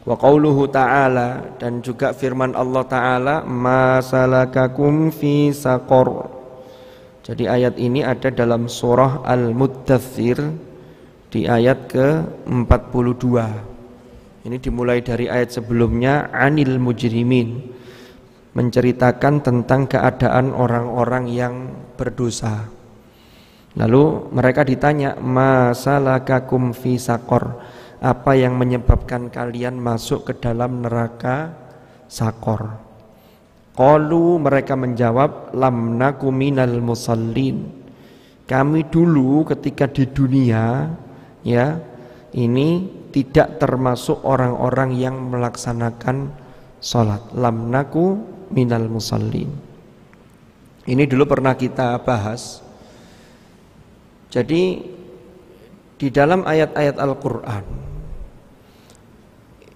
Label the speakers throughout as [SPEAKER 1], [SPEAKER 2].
[SPEAKER 1] Wa qauluhu ta'ala dan juga firman Allah taala masalakakum fi saqar. Jadi ayat ini ada dalam surah Al-Muddathir di ayat ke-42. Ini dimulai dari ayat sebelumnya anil mujrimin menceritakan tentang keadaan orang-orang yang berdosa. Lalu mereka ditanya, "Masalakakum fi saqar?" apa yang menyebabkan kalian masuk ke dalam neraka sakor. Kolu mereka menjawab lam naku minal musallin. Kami dulu ketika di dunia ya ini tidak termasuk orang-orang yang melaksanakan sholat. Lam naku minal musallin. Ini dulu pernah kita bahas. Jadi di dalam ayat-ayat Al-Qur'an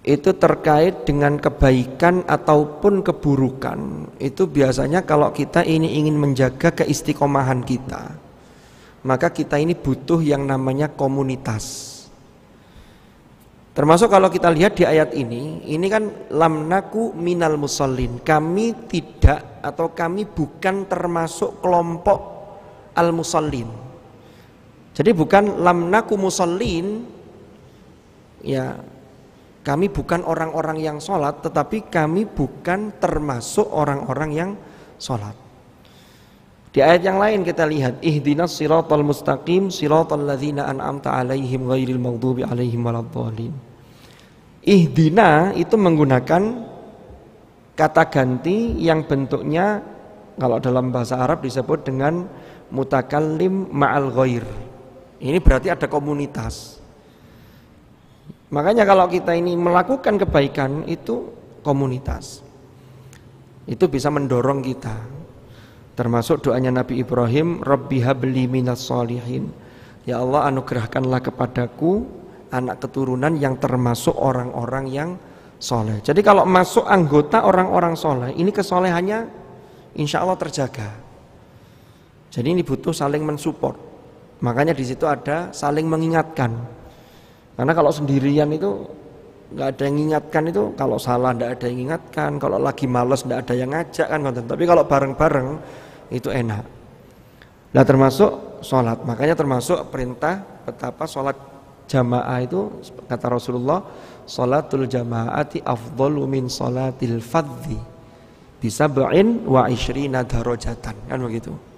[SPEAKER 1] itu terkait dengan kebaikan ataupun keburukan. Itu biasanya kalau kita ini ingin menjaga keistiqomahan kita, maka kita ini butuh yang namanya komunitas. Termasuk kalau kita lihat di ayat ini, ini kan lamnaku minal musallin. Kami tidak atau kami bukan termasuk kelompok al musallin. Jadi bukan lamnaku musallin ya kami bukan orang-orang yang sholat, tetapi kami bukan termasuk orang-orang yang sholat. Di ayat yang lain kita lihat ihdinas siratal mustaqim siratal ladzina an'amta alaihim ghairil maghdubi alaihim waladdallin. Ihdina itu menggunakan kata ganti yang bentuknya kalau dalam bahasa Arab disebut dengan mutakallim ma'al ghair. Ini berarti ada komunitas. Makanya kalau kita ini melakukan kebaikan itu komunitas. Itu bisa mendorong kita. Termasuk doanya Nabi Ibrahim, "Rabbi habli minas solihin." Ya Allah, anugerahkanlah kepadaku anak keturunan yang termasuk orang-orang yang soleh. Jadi kalau masuk anggota orang-orang soleh, ini kesolehannya insya Allah terjaga. Jadi ini butuh saling mensupport. Makanya di situ ada saling mengingatkan karena kalau sendirian itu nggak ada yang ingatkan itu kalau salah nggak ada yang ingatkan, kalau lagi males nggak ada yang ngajak kan konten. Tapi kalau bareng-bareng itu enak. Nah termasuk sholat, makanya termasuk perintah betapa sholat jamaah itu kata Rasulullah sholatul jamaati afdalu min sholatil fadhi, bisa bain wa ishrina nadharojatan kan begitu.